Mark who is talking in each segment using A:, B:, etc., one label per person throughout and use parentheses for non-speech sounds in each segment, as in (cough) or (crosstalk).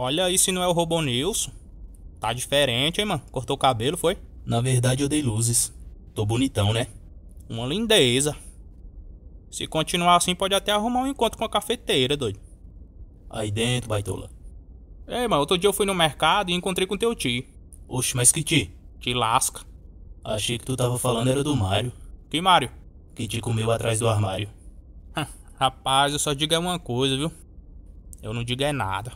A: Olha aí se não é o Robô Nilson. Tá diferente, hein, mano? Cortou o cabelo, foi? Na verdade, eu dei luzes. Tô bonitão, né? Uma lindeza. Se continuar assim, pode até arrumar um encontro com a cafeteira, doido. Aí dentro, baitola. Ei, mano, outro dia eu fui no mercado e encontrei com teu tio. Oxe, mas que tio? Te lasca. Achei que tu tava falando era do Mário. Que Mário? Que te comeu atrás do armário. (laughs) Rapaz, eu só digo é uma coisa, viu? Eu não digo é nada.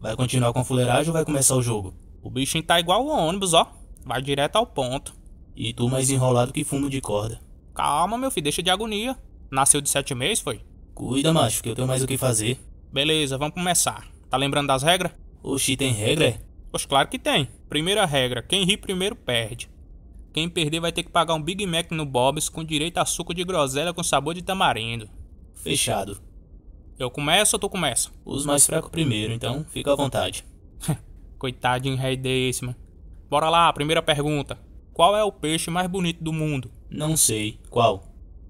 A: Vai continuar com a fuleiragem ou vai começar o jogo? O bichinho tá igual o ônibus, ó. Vai direto ao ponto. E tu mais enrolado que fumo de corda. Calma, meu filho, deixa de agonia. Nasceu de sete meses, foi? Cuida, macho, que eu tenho mais o que fazer. Beleza, vamos começar. Tá lembrando das regras? Oxi, tem regra, é? Pois claro que tem. Primeira regra, quem ri primeiro perde. Quem perder vai ter que pagar um Big Mac no Bob's com direito a suco de groselha com sabor de tamarindo. Fechado. Eu começo ou tu começa? Os mais fracos primeiro, então fica à vontade. (laughs) Coitadinho rei desse, mano. Bora lá, primeira pergunta. Qual é o peixe mais bonito do mundo? Não sei. Qual?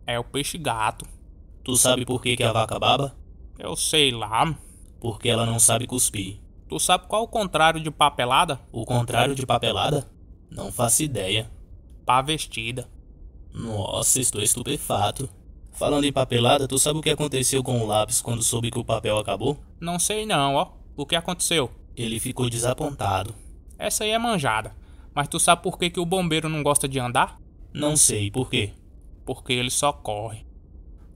A: É o peixe gato.
B: Tu sabe por que, que a vaca baba?
A: Eu sei lá. Porque ela não sabe cuspir. Tu sabe qual é o contrário de papelada? O contrário de papelada? Não faço ideia. Pá vestida. Nossa, estou estupefato. Falando em papelada, tu sabe o que aconteceu com o lápis quando soube que o papel acabou? Não sei não, ó. O que aconteceu? Ele ficou desapontado. Essa aí é manjada. Mas tu sabe por que, que o bombeiro não gosta de andar? Não sei, por quê? Porque ele só corre.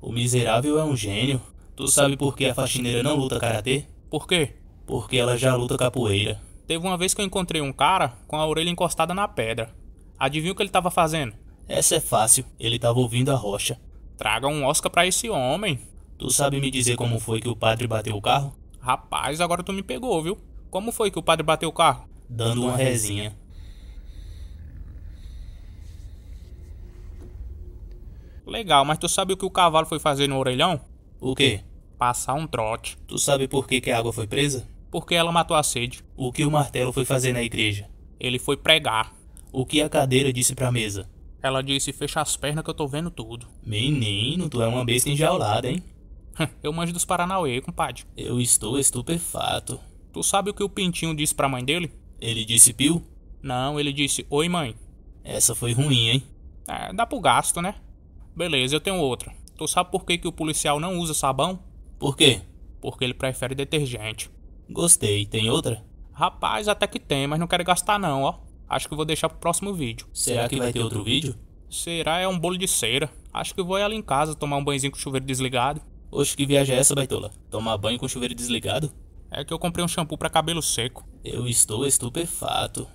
A: O miserável é um gênio. Tu sabe por que a faxineira não luta karatê? Por quê? Porque ela já luta capoeira. Teve uma vez que eu encontrei um cara com a orelha encostada na pedra. Adivinha o que ele tava fazendo? Essa é fácil, ele tava ouvindo a rocha. Traga um Oscar para esse homem. Tu sabe me dizer como foi que o padre bateu o carro? Rapaz, agora tu me pegou, viu? Como foi que o padre bateu o carro? Dando uma resinha. Legal, mas tu sabe o que o cavalo foi fazer no orelhão? O quê? Passar um trote. Tu sabe por que, que a água foi presa? Porque ela matou a sede. O que o martelo foi fazer na igreja? Ele foi pregar. O que a cadeira disse pra mesa? Ela disse: Fecha as pernas que eu tô vendo tudo. Menino, tu é uma besta enjaulada, hein? (laughs) eu manjo dos Paranauê, compadre. Eu estou estupefato. Tu sabe o que o Pintinho disse pra mãe dele? Ele disse piu? Não, ele disse: Oi, mãe. Essa foi ruim, hein? É, dá pro gasto, né? Beleza, eu tenho outra. Tu sabe por que, que o policial não usa sabão? Por quê? Porque ele prefere detergente. Gostei, tem outra? Rapaz, até que tem, mas não quero gastar não, ó. Acho que vou deixar pro próximo vídeo. Será que vai ter outro vídeo? Será é um bolo de cera. Acho que vou ir lá em casa tomar um banhozinho com o chuveiro desligado. Oxe, que viagem é essa, baitola? Tomar banho com o chuveiro desligado? É que eu comprei um shampoo para cabelo seco. Eu estou estupefato.